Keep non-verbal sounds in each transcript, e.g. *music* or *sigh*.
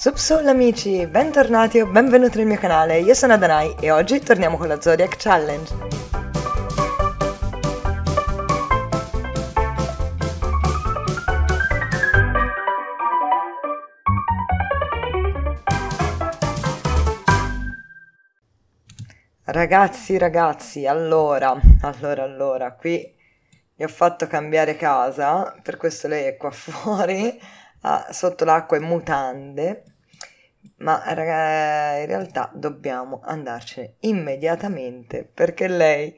Subsoul amici, bentornati o benvenuti nel mio canale, io sono Danai e oggi torniamo con la Zodiac Challenge. Ragazzi, ragazzi, allora, allora, allora, qui gli ho fatto cambiare casa, per questo lei è qua *laughs* fuori, a, ah, sotto l'acqua e mutande, ma in realtà dobbiamo andarcene immediatamente perché lei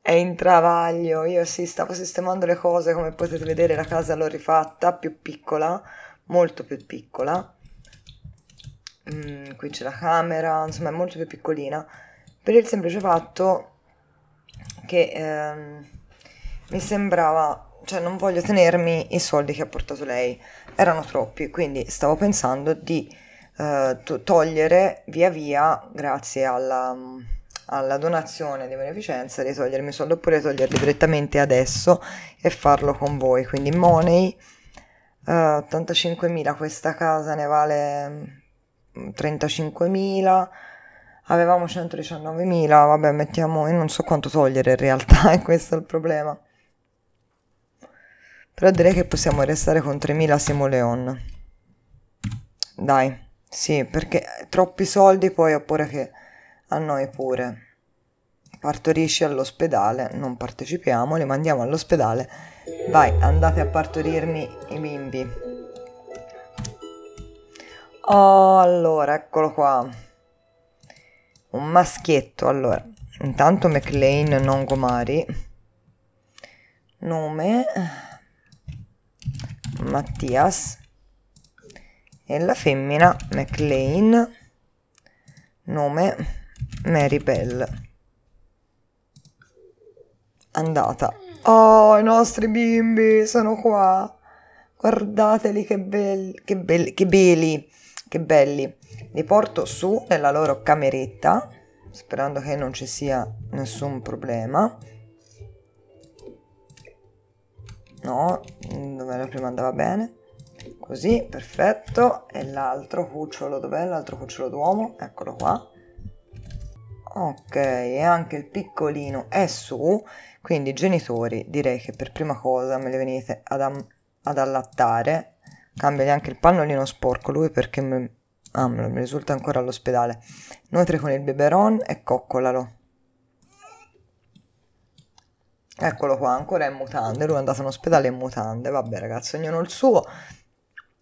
è in travaglio. Io sì, stavo sistemando le cose, come potete vedere la casa l'ho rifatta, più piccola, molto più piccola. Mm, qui c'è la camera, insomma è molto più piccolina, per il semplice fatto che ehm, mi sembrava, cioè non voglio tenermi i soldi che ha portato lei, erano troppi, quindi stavo pensando di eh, to- togliere via via, grazie alla, alla, donazione di beneficenza, di togliermi i soldi oppure toglierli direttamente adesso e farlo con voi. Quindi Money, eh, 85.000, questa casa ne vale 35.000 mm, avevamo 119.000, vabbè mettiamo, io non so quanto togliere in realtà, *laughs* è questo il problema. Però direi che possiamo restare con 3000 simoleon. Dai, sì, perché troppi soldi poi oppure che a noi pure. Partorisci all'ospedale, non partecipiamo, li mandiamo all'ospedale. Vai, andate a partorirmi i bimbi. Oh, allora, eccolo qua. Un maschietto, allora. Intanto McLean non Gomari. Nome Mattias e la femmina McLean, nome Mary Bell. Andata. Oh, i nostri bimbi sono qua. Guardateli che belli, che belli, che belli, che belli. Li porto su nella loro cameretta, sperando che non ci sia nessun problema. no, mm, dove la prima andava bene, così, perfetto, e l'altro cucciolo dov'è? L'altro cucciolo d'uomo, eccolo qua, ok, e anche il piccolino è su, quindi genitori direi che per prima cosa me le venite ad, ad allattare, cambiali anche il pannolino sporco lui perché me, ah, me risulta ancora all'ospedale, nutri con il biberon e coccolalo. Eccolo qua, ancora in mutande, lui è andato in ospedale in mutande, vabbè ragazzi, ognuno il suo.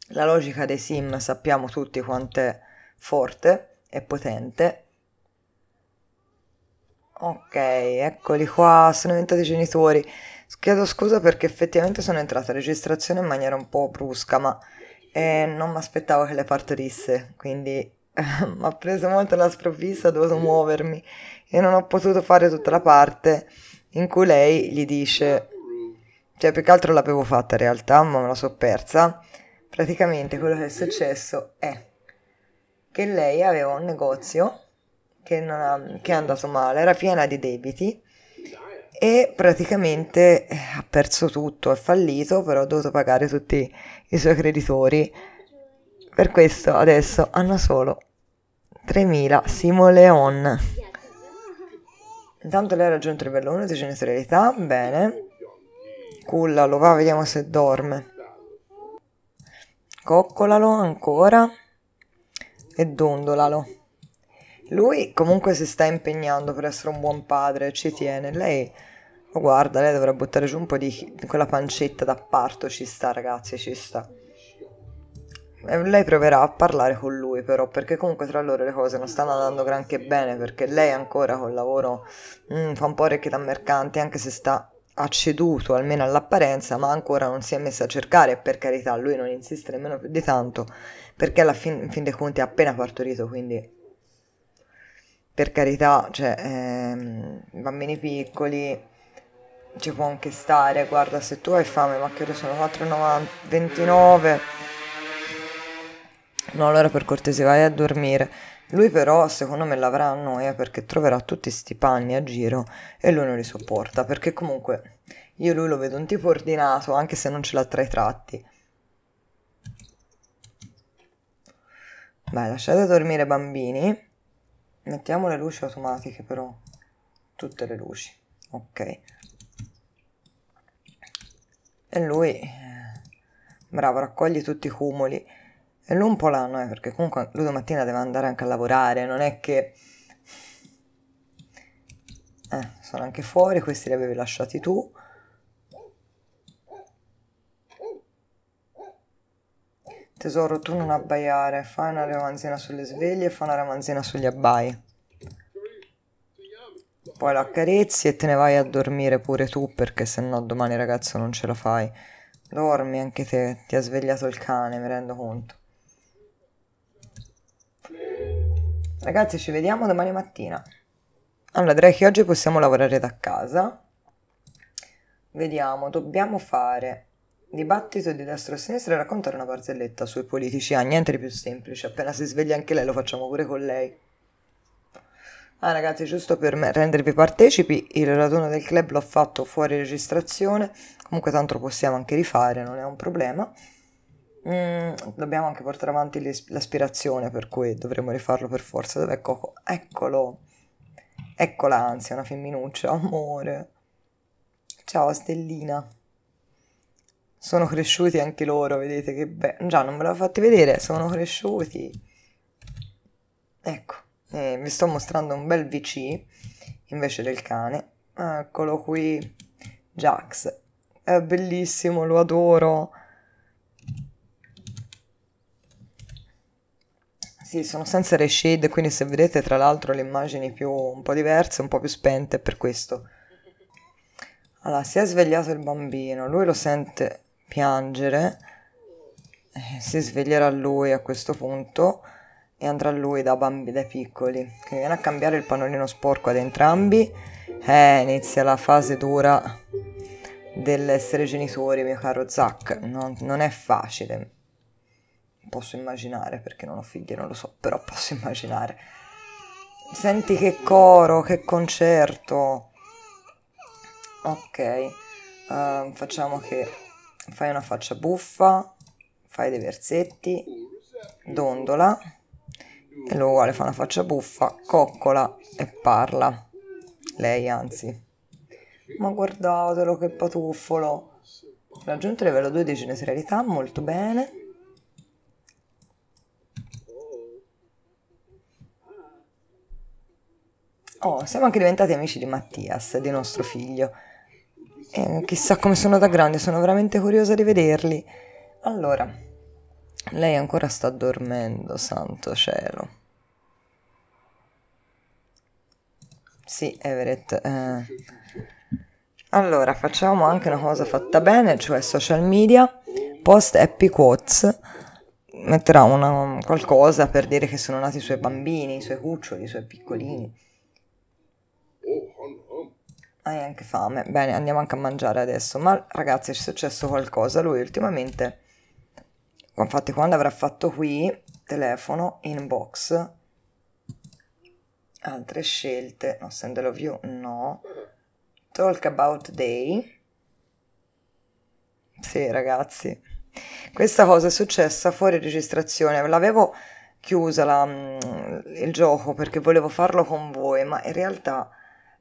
La logica dei sim sappiamo tutti quanto è forte e potente. Ok, eccoli qua, sono diventati genitori. Chiedo scusa perché effettivamente sono entrata a registrazione in maniera un po' brusca, ma eh, non mi aspettavo che le partorisse, quindi *laughs* mi ha preso molto la sprovvista, ho dovuto muovermi e non ho potuto fare tutta la parte in cui lei gli dice, cioè più che altro l'avevo fatta in realtà, ma me la so persa, praticamente quello che è successo è che lei aveva un negozio che, ha, che è andato male, era piena di debiti e praticamente eh, ha perso tutto, è fallito, però ha dovuto pagare tutti i suoi creditori. Per questo adesso hanno solo 3.000 simoleon. Intanto lei ha raggiunto il livello 1 di genitorialità, bene. Culla lo va, vediamo se dorme. Coccolalo ancora e dondolalo. Lui comunque si sta impegnando per essere un buon padre, ci tiene. Lei lo guarda, lei dovrà buttare giù un po' di quella pancetta da parto, ci sta ragazzi, ci sta. Eh, lei proverà a parlare con lui però, perché comunque tra loro le cose non stanno andando granché bene, perché lei ancora col lavoro mm, fa un po' orecchie da mercante, anche se sta ha almeno all'apparenza, ma ancora non si è messa a cercare. Per carità, lui non insiste nemmeno più di tanto, perché alla fin, fin dei conti ha appena partorito, quindi per carità, cioè, ehm, bambini piccoli ci può anche stare. Guarda, se tu hai fame, ma che ore sono 4,29. No, allora per cortesia vai a dormire. Lui però secondo me l'avrà a noia perché troverà tutti sti panni a giro e lui non li sopporta perché comunque io lui lo vedo un tipo ordinato anche se non ce l'ha tra i tratti. Vai, lasciate dormire bambini. Mettiamo le luci automatiche però. Tutte le luci. Ok. E lui, eh, bravo, raccoglie tutti i cumuli è un po' l'anno, eh, perché comunque lui domattina deve andare anche a lavorare, non è che... Eh, sono anche fuori, questi li avevi lasciati tu. Tesoro, tu non abbaiare, fai una ramanzina sulle sveglie e fai una ramanzina sugli abbai. Poi lo accarezzi e te ne vai a dormire pure tu, perché se no domani ragazzo non ce la fai. Dormi anche te, ti ha svegliato il cane, mi rendo conto. Ragazzi, ci vediamo domani mattina. Allora, direi che oggi possiamo lavorare da casa. Vediamo, dobbiamo fare dibattito di destra a sinistra e raccontare una barzelletta sui politici. Ah, niente di più semplice. Appena si sveglia anche lei, lo facciamo pure con lei. Ah, ragazzi, giusto per rendervi partecipi, il raduno del club l'ho fatto fuori registrazione. Comunque, tanto lo possiamo anche rifare, non è un problema. Mm, dobbiamo anche portare avanti l'aspirazione per cui dovremmo rifarlo per forza. Dov'è Coco? Eccolo. Ecco l'ansia, una femminuccia, amore. Ciao Stellina. Sono cresciuti anche loro, vedete che bello. Già, non ve l'ho fatti vedere, sono cresciuti. Ecco, eh, vi sto mostrando un bel VC invece del cane. Eccolo qui, Jax. È bellissimo, lo adoro Sì, sono senza reshade, quindi se vedete tra l'altro le immagini più, un po' diverse, un po' più spente per questo. Allora, si è svegliato il bambino, lui lo sente piangere, eh, si sveglierà lui a questo punto e andrà lui da bambi dai piccoli. Quindi viene a cambiare il pannolino sporco ad entrambi. Eh, inizia la fase dura dell'essere genitori, mio caro Zack, Non, non è facile posso immaginare perché non ho figli, non lo so, però posso immaginare. Senti che coro, che concerto. Ok, uh, facciamo che fai una faccia buffa, fai dei versetti, dondola, e lui uguale fa una faccia buffa, coccola e parla. Lei anzi. Ma guardatelo che patuffolo. Raggiunto livello 2 di genitorialità, molto bene. Oh, siamo anche diventati amici di Mattias, di nostro figlio. E chissà come sono da grande, sono veramente curiosa di vederli. Allora, lei ancora sta dormendo, santo cielo. Sì, Everett. Eh. Allora, facciamo anche una cosa fatta bene, cioè social media, post happy quotes metterà una, qualcosa per dire che sono nati i suoi bambini, i suoi cuccioli, i suoi piccolini. Hai anche fame. Bene, andiamo anche a mangiare adesso. Ma ragazzi, è successo qualcosa. Lui ultimamente, infatti quando avrà fatto qui, telefono, inbox, altre scelte, no, Sendelo View, no, Talk About Day. Sì, ragazzi, questa cosa è successa fuori registrazione. L'avevo chiusa la, mm, il gioco perché volevo farlo con voi, ma in realtà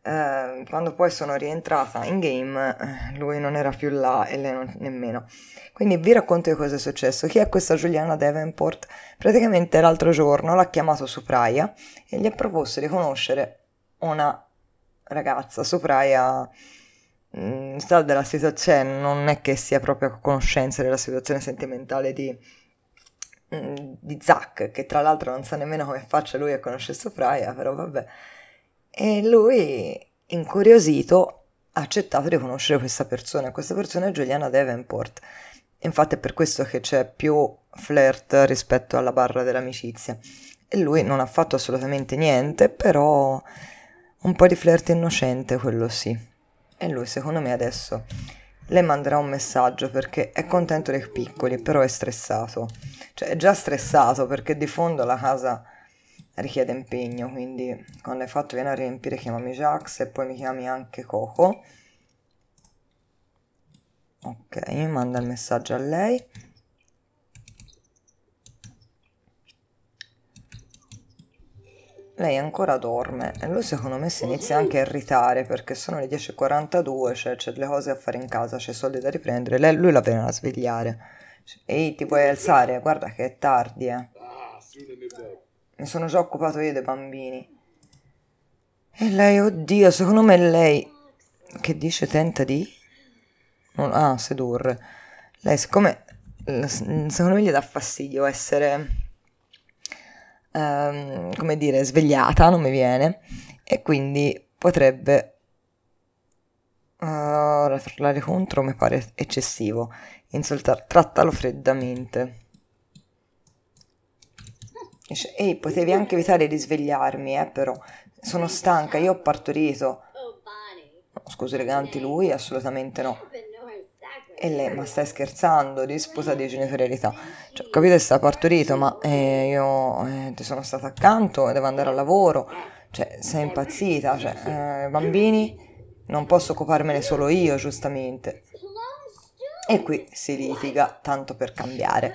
Ehm, quando poi sono rientrata in game eh, lui non era più là e lei non, nemmeno. Quindi vi racconto che cosa è successo. Chi è questa Giuliana Davenport? Praticamente l'altro giorno l'ha chiamato Supraia e gli ha proposto di conoscere una ragazza, Supraia mm, sa della situazione, non è che sia proprio a conoscenza della situazione sentimentale di, mm, di Zack, che tra l'altro non sa nemmeno come faccia lui a conoscere Supraia, però vabbè. E lui, incuriosito, ha accettato di conoscere questa persona. Questa persona è Giuliana Davenport. Infatti è per questo che c'è più flirt rispetto alla barra dell'amicizia. E lui non ha fatto assolutamente niente, però un po' di flirt innocente, quello sì. E lui, secondo me, adesso le manderà un messaggio perché è contento dei piccoli, però è stressato. Cioè è già stressato perché di fondo la casa richiede impegno, quindi quando hai fatto vieni a riempire chiamami Jax e poi mi chiami anche Coco. Ok, manda il messaggio a lei. Lei ancora dorme e lui secondo me si inizia anche a irritare perché sono le 10.42, cioè c'è delle cose a fare in casa, c'è soldi da riprendere, lei, lui la viene a svegliare. Ehi, ti puoi alzare? Guarda che è tardi, eh. Ah, mi sono già occupato io dei bambini. E lei, oddio, secondo me lei... Che dice tenta di... Non, ah, sedurre. Lei, siccome... Secondo me gli dà fastidio essere... Um, come dire, svegliata, non mi viene, e quindi potrebbe... Eh, ora uh, parlare contro mi pare eccessivo, insultare, trattalo freddamente. E potevi anche evitare di svegliarmi, eh, però. Sono stanca, io ho partorito. Scusi, eleganti lui? Assolutamente no. E lei, ma stai scherzando, di sposa di genitorialità. Cioè, capito, sta partorito, ma eh, io eh, ti sono stata accanto, devo andare al lavoro. Cioè, sei impazzita, cioè, eh, bambini, non posso occuparmene solo io, giustamente. E qui si litiga, tanto per cambiare.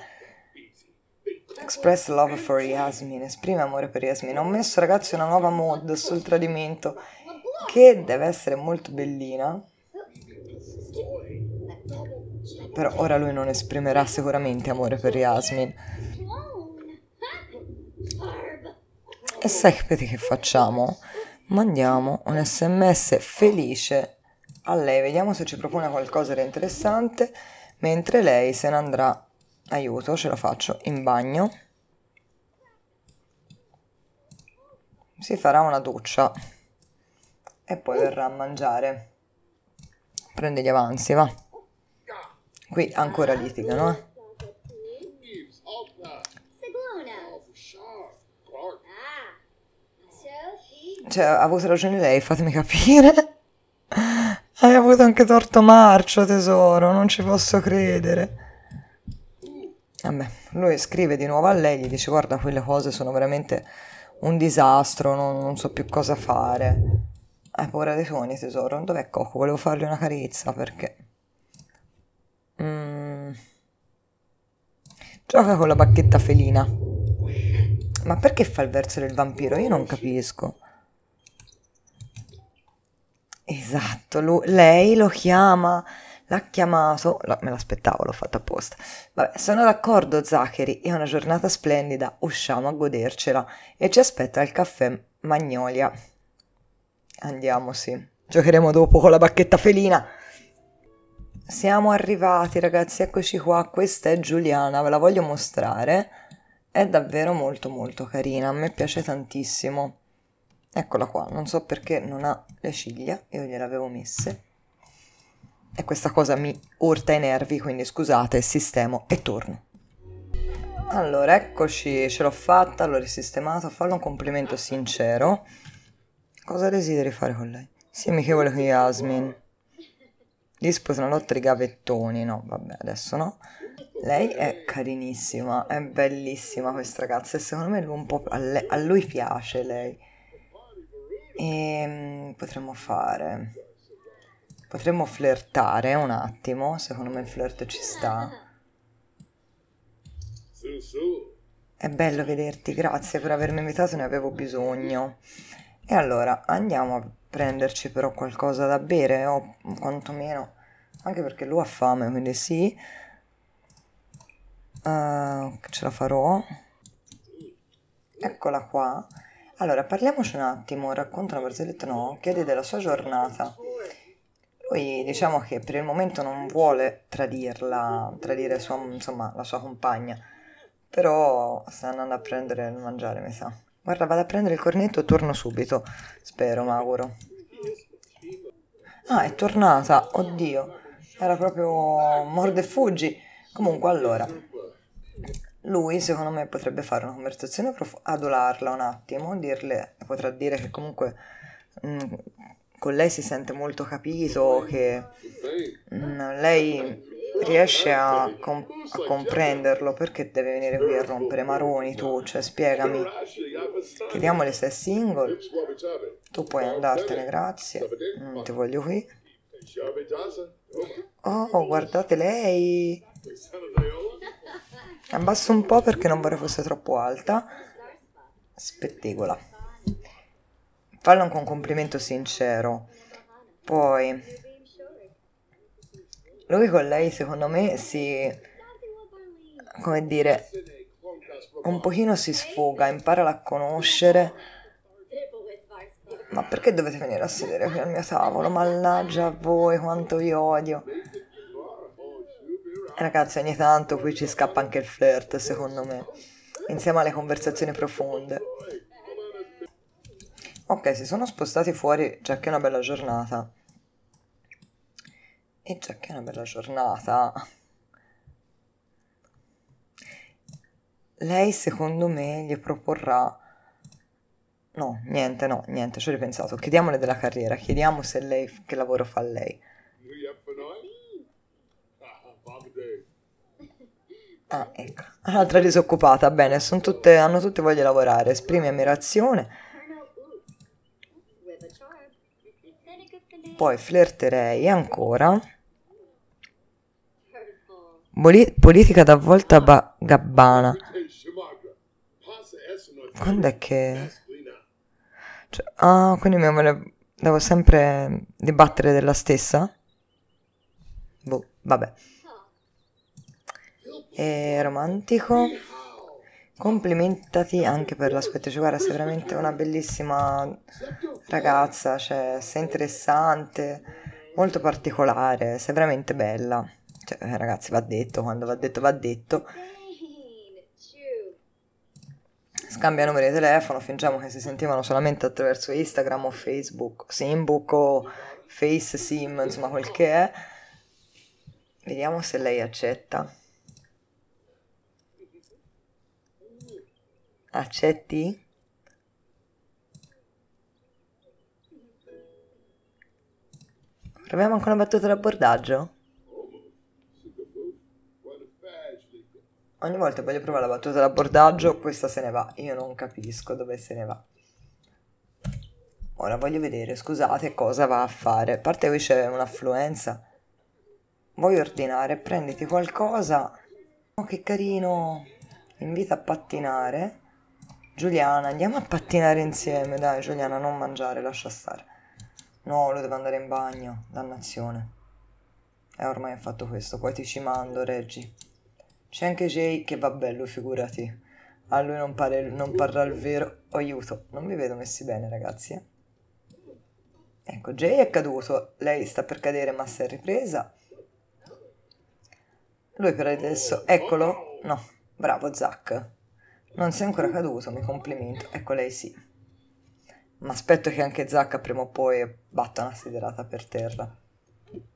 Express Love for Yasmin, esprime amore per Yasmin. Ho messo ragazzi una nuova mod sul tradimento che deve essere molto bellina. Però ora lui non esprimerà sicuramente amore per Yasmin. E sai che facciamo? Mandiamo un sms felice a lei, vediamo se ci propone qualcosa di interessante, mentre lei se ne andrà aiuto ce la faccio in bagno si farà una doccia e poi verrà a mangiare prende gli avanzi va qui ancora litigano eh cioè ha avuto ragione lei fatemi capire *laughs* hai avuto anche torto marcio tesoro non ci posso credere Vabbè, eh lui scrive di nuovo a lei, gli dice guarda quelle cose sono veramente un disastro, non, non so più cosa fare. Hai eh, paura dei suoni tesoro? Dov'è Coco? Volevo fargli una carezza perché... Mm. Gioca con la bacchetta felina. Ma perché fa il verso del vampiro? Io non capisco. Esatto, lui, lei lo chiama l'ha chiamato, la, me l'aspettavo, l'ho fatto apposta. Vabbè, sono d'accordo Zachary, è una giornata splendida, usciamo a godercela e ci aspetta il caffè Magnolia. Andiamo, sì. Giocheremo dopo con la bacchetta felina. Siamo arrivati ragazzi, eccoci qua, questa è Giuliana, ve la voglio mostrare. È davvero molto molto carina, a me piace tantissimo. Eccola qua, non so perché non ha le ciglia, io gliele avevo messe e questa cosa mi urta i nervi, quindi scusate, sistemo e torno. Allora, eccoci, ce l'ho fatta, l'ho risistemato, fallo un complimento sincero. Cosa desideri fare con lei? Sì, mi amichevole con Yasmin. Disputa una lotta di gavettoni, no, vabbè, adesso no. Lei è carinissima, è bellissima questa ragazza e secondo me un po' a, lei, a lui piace lei. E ehm, potremmo fare... Potremmo flirtare un attimo, secondo me il flirt ci sta. Su, su. È bello vederti, grazie per avermi invitato, ne avevo bisogno. E allora andiamo a prenderci però qualcosa da bere, o quantomeno, anche perché lui ha fame, quindi sì. Uh, ce la farò. Eccola qua. Allora, parliamoci un attimo, racconta una barzelletta, no, chiedi della sua giornata. Lui diciamo che per il momento non vuole tradirla, tradire sua, insomma, la sua compagna, però sta andando a prendere il mangiare, mi sa. Guarda, vado a prendere il cornetto e torno subito, spero, auguro. Ah, è tornata, oddio, era proprio morde e fuggi. Comunque, allora, lui secondo me potrebbe fare una conversazione, prof- adolarla un attimo, dirle, potrà dire che comunque mm, con lei si sente molto capito, che mh, mm, lei riesce a, comp a, comprenderlo perché deve venire qui a rompere maroni tu, cioè spiegami. Chiediamole se è single, tu puoi andartene, grazie, non mm, ti voglio qui. Oh, guardate lei! Abbasso un po' perché non vorrei fosse troppo alta. Spettegola fallo anche un complimento sincero. Poi, lui con lei secondo me si, come dire, un pochino si sfoga, impara a conoscere. Ma perché dovete venire a sedere qui al mio tavolo? Mannaggia a voi quanto vi odio. Ragazzi, ogni tanto qui ci scappa anche il flirt, secondo me, insieme alle conversazioni profonde. Ok, si sono spostati fuori, già che è una bella giornata. E già che è una bella giornata. Lei secondo me gli proporrà... No, niente, no, niente, ci ho ripensato. Chiediamole della carriera, chiediamo se lei, che lavoro fa lei. Ah, ah, ecco. Un'altra disoccupata, bene, tutte, hanno tutte voglia di lavorare, esprimi ammirazione poi flirterei ancora. Boli politica d'avvolta ba- gabbana. Quando è che... Cioè, ah, quindi mi volevo... Devo sempre dibattere della stessa? Boh, vabbè. E romantico. Complimentati anche per l'aspetto, cioè guarda, sei veramente una bellissima ragazza, cioè sei interessante, molto particolare, sei veramente bella. Cioè, eh, ragazzi, va detto, quando va detto va detto. Scambia numeri di telefono, fingiamo che si sentivano solamente attraverso Instagram o Facebook, Simbook o Face Sim, insomma quel che è. Vediamo se lei accetta. Accetti? Proviamo ancora una battuta d'abbordaggio? Ogni volta che voglio provare la battuta d'abbordaggio, questa se ne va. Io non capisco dove se ne va. Ora voglio vedere, scusate, cosa va a fare. A parte qui c'è un'affluenza. Vuoi ordinare? Prenditi qualcosa. Oh, che carino. Invita a pattinare. Giuliana, andiamo a pattinare insieme. Dai, Giuliana, non mangiare, lascia stare. No, lo deve andare in bagno, dannazione. E eh, ormai ha fatto questo, poi ti ci mando, Reggi. C'è anche Jay che va bello, figurati. A lui non, pare, non parla il vero. Oh, aiuto, non mi vedo messi bene, ragazzi. Eh? Ecco, Jay è caduto, lei sta per cadere ma si è ripresa. Lui per adesso, eccolo. No, bravo Zack. Non sei ancora caduto, mi complimento. Ecco lei sì. Ma aspetto che anche Zacca prima o poi batta una siderata per terra.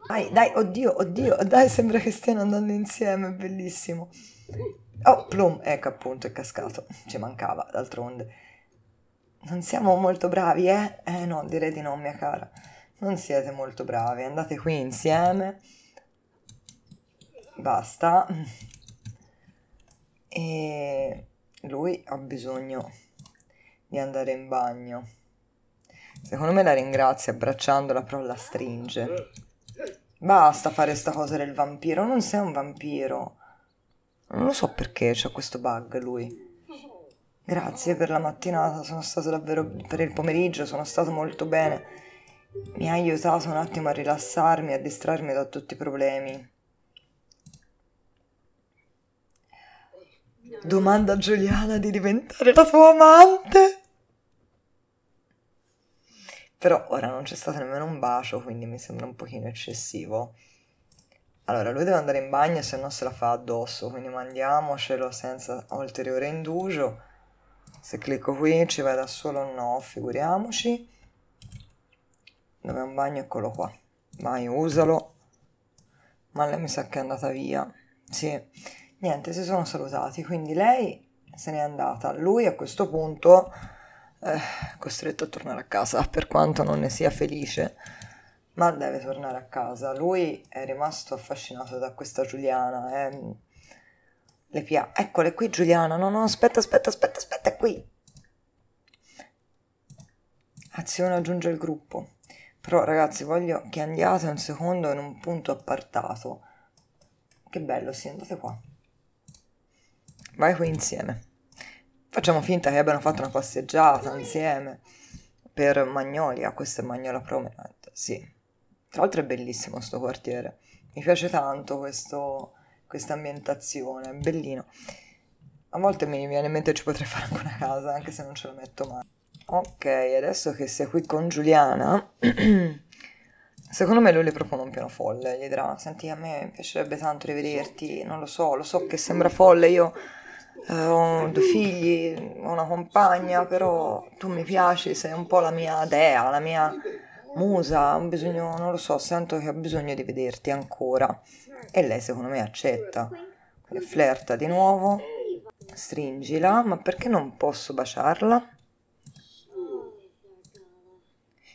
Dai, dai, oddio, oddio, dai, sembra che stiano andando insieme, bellissimo. Oh, Plum, ecco appunto, è cascato. Ci mancava, d'altronde. Non siamo molto bravi, eh? Eh no, direi di no, mia cara. Non siete molto bravi, andate qui insieme. Basta. E lui ha bisogno di andare in bagno. Secondo me la ringrazia abbracciandola, però la stringe. Basta fare sta cosa del vampiro, non sei un vampiro. Non lo so perché c'ha questo bug lui. Grazie per la mattinata, sono stato davvero per il pomeriggio, sono stato molto bene. Mi ha aiutato un attimo a rilassarmi, a distrarmi da tutti i problemi. Domanda a Giuliana di diventare la tua amante. Però ora non c'è stato nemmeno un bacio, quindi mi sembra un pochino eccessivo. Allora, lui deve andare in bagno, se no se la fa addosso, quindi mandiamocelo senza ulteriore indugio. Se clicco qui ci vai da solo? o No, figuriamoci. Dove è un bagno? Eccolo qua. Vai, usalo. Ma lei mi sa che è andata via. Sì. Niente, si sono salutati, quindi lei se n'è andata. Lui a questo punto è eh, costretto a tornare a casa, per quanto non ne sia felice, ma deve tornare a casa. Lui è rimasto affascinato da questa Giuliana. Eh. Le pia, eccole qui Giuliana, no no, aspetta, aspetta, aspetta, aspetta, è qui. Azione aggiunge il gruppo. Però ragazzi voglio che andiate un secondo in un punto appartato. Che bello, sì, andate qua vai qui insieme. Facciamo finta che abbiano fatto una passeggiata insieme per Magnolia, ah, questa è Magnolia Promenade, sì. Tra l'altro è bellissimo questo quartiere, mi piace tanto questa ambientazione, è bellino. A volte mi viene in mente che ci potrei fare anche una casa, anche se non ce la metto mai. Ok, adesso che sei qui con Giuliana, *clears throat* secondo me lui le propone un piano folle, gli dirà, senti a me piacerebbe tanto rivederti, non lo so, lo so che sembra folle, io eh, ho due figli, ho una compagna, però tu mi piaci, sei un po' la mia dea, la mia musa, ho bisogno, non lo so, sento che ho bisogno di vederti ancora. E lei secondo me accetta. Quindi flirta di nuovo, stringila, ma perché non posso baciarla?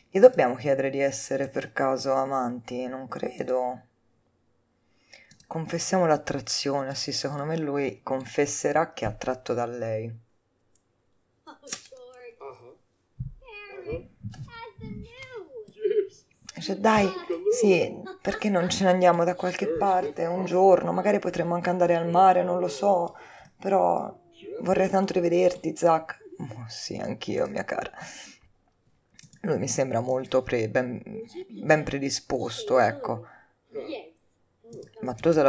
Gli dobbiamo chiedere di essere per caso amanti, non credo. Confessiamo l'attrazione, sì, secondo me lui confesserà che è attratto da lei. Dice, oh, uh-huh. uh-huh. cioè, dai, sì, perché non ce ne andiamo da qualche parte un giorno? Magari potremmo anche andare al mare, non lo so, però vorrei tanto rivederti, Zach. Oh, sì, anch'io, mia cara. Lui mi sembra molto pre- ben, ben predisposto, ecco. Ma tu sei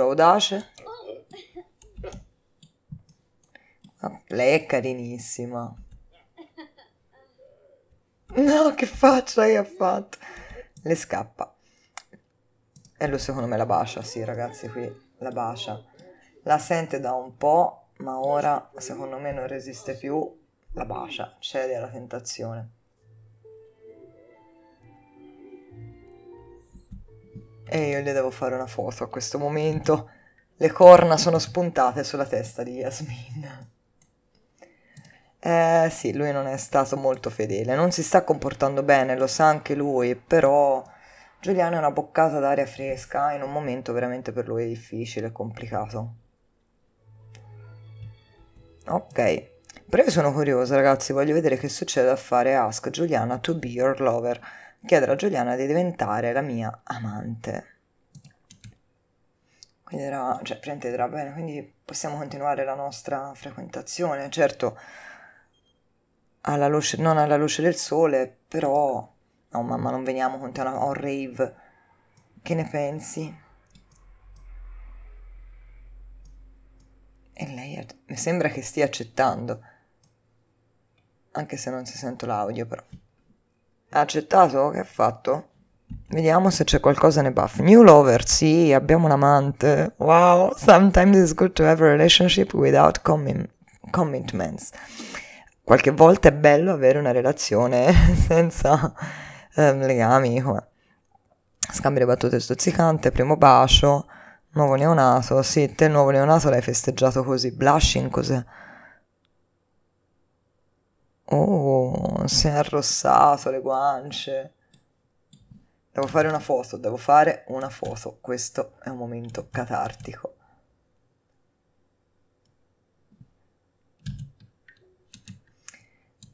audace? Oh, lei è carinissima. No, che faccia che ha fatto! Le scappa. E lui secondo me la bacia, sì ragazzi, qui la bacia. La sente da un po', ma ora secondo me non resiste più, la bacia, cede alla tentazione. E io le devo fare una foto a questo momento. Le corna sono spuntate sulla testa di Yasmin. Eh sì, lui non è stato molto fedele, non si sta comportando bene, lo sa anche lui, però Giuliano è una boccata d'aria fresca in un momento veramente per lui difficile e complicato. Ok, però io sono curiosa ragazzi, voglio vedere che succede a fare Ask Giuliana to be your lover chiedo a Giuliana di diventare la mia amante. Quindi era, cioè, praticamente era bene, quindi possiamo continuare la nostra frequentazione, certo alla luce, non alla luce del sole, però... No, oh, mamma, non veniamo con te a un rave. Che ne pensi? E lei mi sembra che stia accettando. Anche se non si sento l'audio, però. Ha accettato? Che ha fatto? Vediamo se c'è qualcosa nei buff. New lover, sì, abbiamo un amante. Wow, sometimes it's good to have a relationship without commi- commitments. Qualche volta è bello avere una relazione *laughs* senza eh, legami. Scambio di battute stuzzicante, primo bacio, nuovo neonato. Sì, te il nuovo neonato l'hai festeggiato così. Blushing cos'è? Oh, si è arrossato le guance. Devo fare una foto, devo fare una foto. Questo è un momento catartico.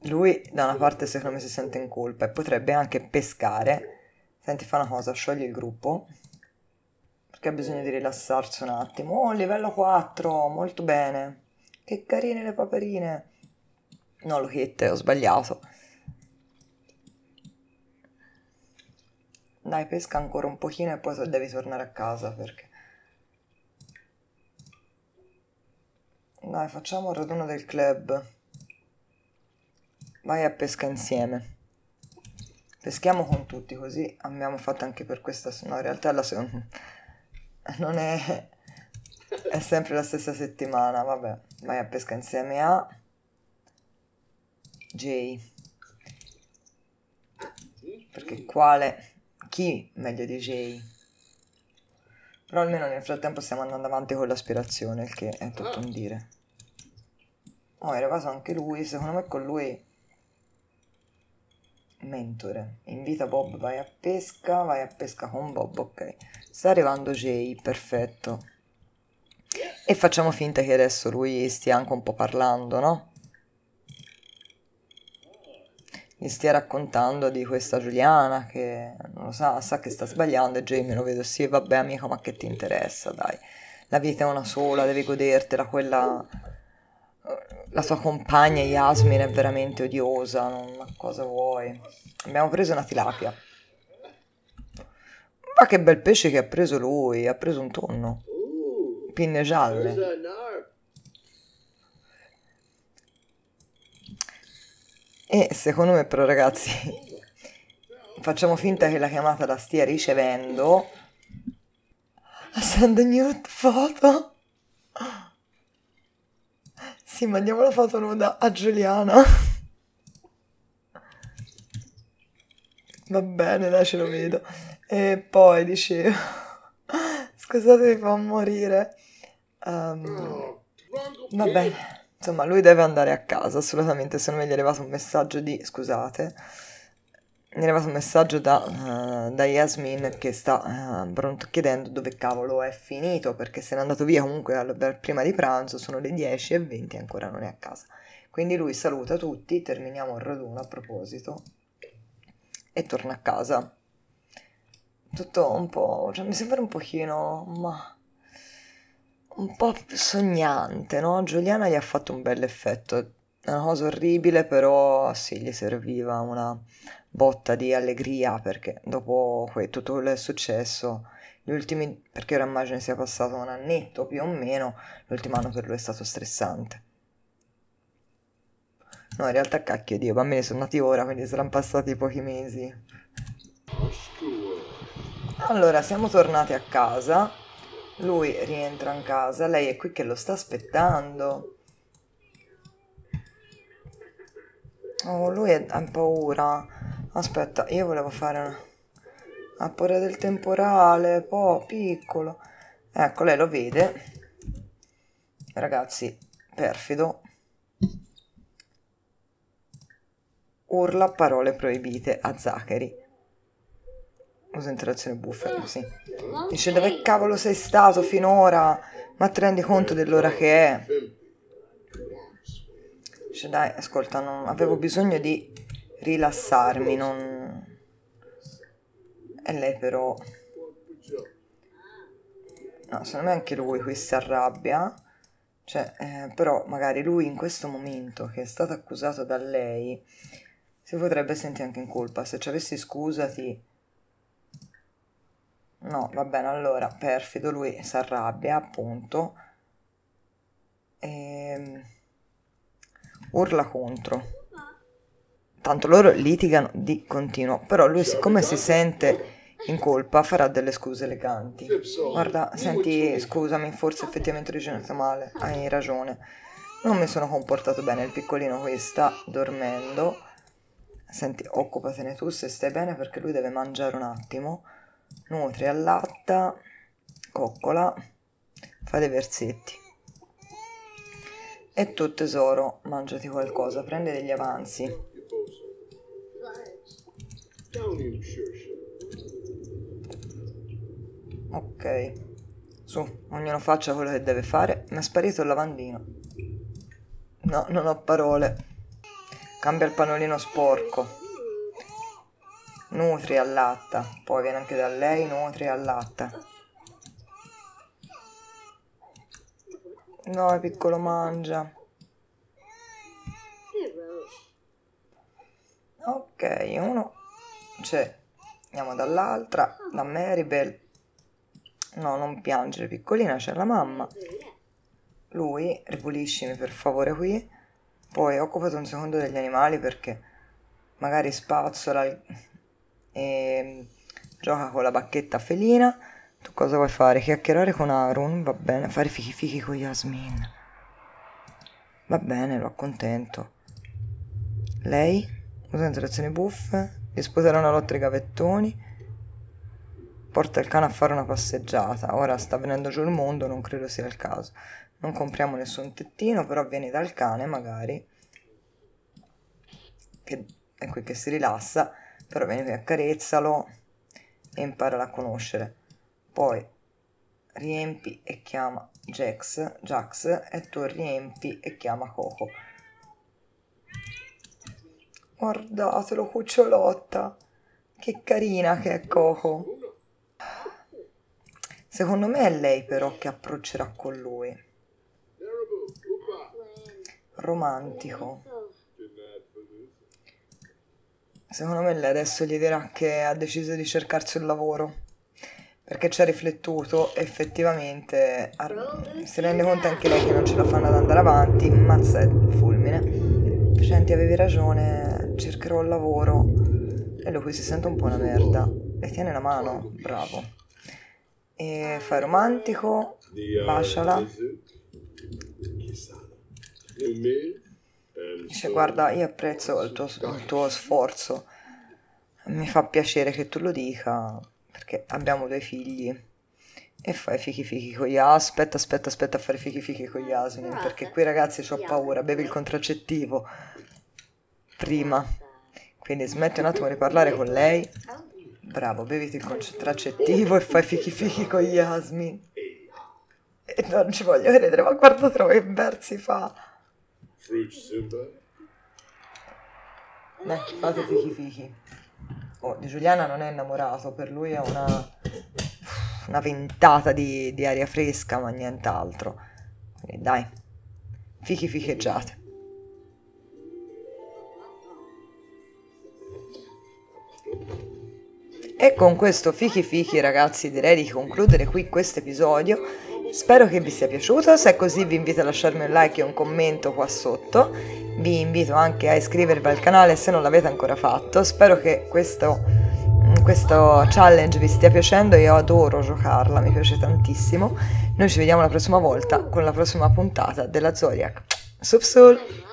Lui da una parte secondo me si sente in colpa e potrebbe anche pescare. Senti, fa una cosa, sciogli il gruppo. Perché ha bisogno di rilassarsi un attimo. Oh, livello 4, molto bene. Che carine le paperine. No, lo hit, ho sbagliato. Dai, pesca ancora un pochino e poi devi tornare a casa perché... Dai, facciamo il raduno del club. Vai a pesca insieme. Peschiamo con tutti, così abbiamo fatto anche per questa... No, in realtà la seconda... *laughs* Non è... È sempre la stessa settimana, vabbè. Vai a pesca insieme a... Jay. Perché quale? Chi meglio di Jay? Però almeno nel frattempo stiamo andando avanti con l'aspirazione, il che è tutto un dire. Oh, era arrivato anche lui, secondo me con lui... Mentore. Invita Bob, vai a pesca, vai a pesca con Bob, ok. Sta arrivando Jay, perfetto. E facciamo finta che adesso lui stia anche un po' parlando, no? gli stia raccontando di questa Giuliana che non lo sa, sa che sta sbagliando e Jamie lo vedo, sì vabbè amico ma che ti interessa dai, la vita è una sola, devi godertela, quella... la sua compagna Yasmin è veramente odiosa, non... ma cosa vuoi? Abbiamo preso una tilapia. Ma che bel pesce che ha preso lui, ha preso un tonno. Pinne gialle. E secondo me però ragazzi, *laughs* facciamo finta che la chiamata la stia ricevendo. send a nude foto. Sì, mandiamo la foto nuda a Giuliana. Va bene, dai, ce lo vedo. E poi dicevo... *laughs* Scusate, mi fa morire. Um, va bene. Insomma, lui deve andare a casa, assolutamente, se no mi è arrivato un messaggio di... scusate. Mi è arrivato un messaggio da, uh, da Yasmin che sta uh, chiedendo dove cavolo è finito, perché se n'è andato via comunque al, prima di pranzo, sono le 10 e 20 e ancora non è a casa. Quindi lui saluta tutti, terminiamo il raduno a proposito e torna a casa. Tutto un po', cioè mi sembra un pochino, ma un po' sognante, no? Giuliana gli ha fatto un bel effetto, è una cosa orribile, però sì, gli serviva una botta di allegria perché dopo que- tutto quello che è successo, gli ultimi, perché ora immagino sia passato un annetto più o meno, l'ultimo anno per lui è stato stressante. No, in realtà cacchio Dio, bambini sono nati ora, quindi saranno passati pochi mesi. Allora, siamo tornati a casa lui rientra in casa, lei è qui che lo sta aspettando. Oh, lui ha paura. Aspetta, io volevo fare una... Ha paura del temporale, po' piccolo. Ecco, lei lo vede. Ragazzi, perfido. Urla parole proibite a Zachary. Usa interazione buffa ah, sì. Dice dove cavolo sei stato finora? Ma ti rendi conto dell'ora che è? Dice dai, ascolta, non... avevo bisogno di rilassarmi, non... E lei però... No, secondo me anche lui qui si arrabbia. Cioè, eh, però magari lui in questo momento che è stato accusato da lei si potrebbe sentire anche in colpa. Se ci avessi scusati No, va bene, allora, perfido, lui si arrabbia, appunto, e ehm, urla contro. Tanto loro litigano di continuo, però lui siccome si sente in colpa farà delle scuse eleganti. Guarda, senti, scusami, forse effettivamente ho ragionato male, hai ragione. Non mi sono comportato bene, il piccolino qui sta dormendo. Senti, occupatene tu se stai bene perché lui deve mangiare un attimo nutri allatta, coccola, fa dei versetti. E tu tesoro, mangiati qualcosa, prendi degli avanzi. Ok, su, ognuno faccia quello che deve fare. Mi è sparito il lavandino. No, non ho parole. Cambia il panolino sporco nutri allatta, poi viene anche da lei, nutri allatta. No, piccolo mangia. Ok, uno c'è. Andiamo dall'altra, da Maribel. No, non piangere, piccolina, c'è la mamma. Lui, ripuliscimi per favore qui. Poi occupati un secondo degli animali perché magari spazzola e ehm, gioca con la bacchetta felina. Tu cosa vuoi fare? Chiacchierare con Aaron? Va bene, fare fichi fichi con Yasmin. Va bene, lo accontento. Lei? Usa interazioni buffe. Disputerà una lotta ai gavettoni. Porta il cane a fare una passeggiata. Ora sta venendo giù il mondo, non credo sia il caso. Non compriamo nessun tettino, però vieni dal cane magari. Che è qui che si rilassa però vieni accarezzalo e imparala a conoscere poi riempi e chiama Jax, Jax e tu riempi e chiama Coco guardatelo cucciolotta che carina che è Coco secondo me è lei però che approccerà con lui romantico Secondo me lei adesso gli dirà che ha deciso di cercarsi un lavoro perché ci ha riflettuto effettivamente si rende conto anche lei che non ce la fanno ad andare avanti, mazza è fulmine. Senti, avevi ragione, cercherò un lavoro. E lui si sente un po' una merda. E tiene la mano, bravo. E fai romantico, baciala. Chissà. Dice eh, guarda io apprezzo il tuo, il tuo sforzo, mi fa piacere che tu lo dica perché abbiamo due figli e fai fichi fichi con gli asini. Aspetta, aspetta, aspetta a fare fichi fichi con gli asini. Perché qui ragazzi ho paura, bevi il contraccettivo prima. Quindi smetti un attimo di parlare con lei. Bravo, beviti il contraccettivo e fai fichi fichi con gli asini. Eh, e non ci voglio credere, ma guardatelo che versi fa. Fruit Zumba. Beh, fate fichi fichi. Oh, di Giuliana non è innamorato, per lui è una, una ventata di, di aria fresca, ma nient'altro. Quindi dai, fichi ficheggiate. E con questo fichi fichi ragazzi direi di concludere qui questo episodio Spero che vi sia piaciuto, se è così vi invito a lasciarmi un like e un commento qua sotto, vi invito anche a iscrivervi al canale se non l'avete ancora fatto, spero che questo, questo challenge vi stia piacendo, io adoro giocarla, mi piace tantissimo, noi ci vediamo la prossima volta con la prossima puntata della Zodiac. Subsul!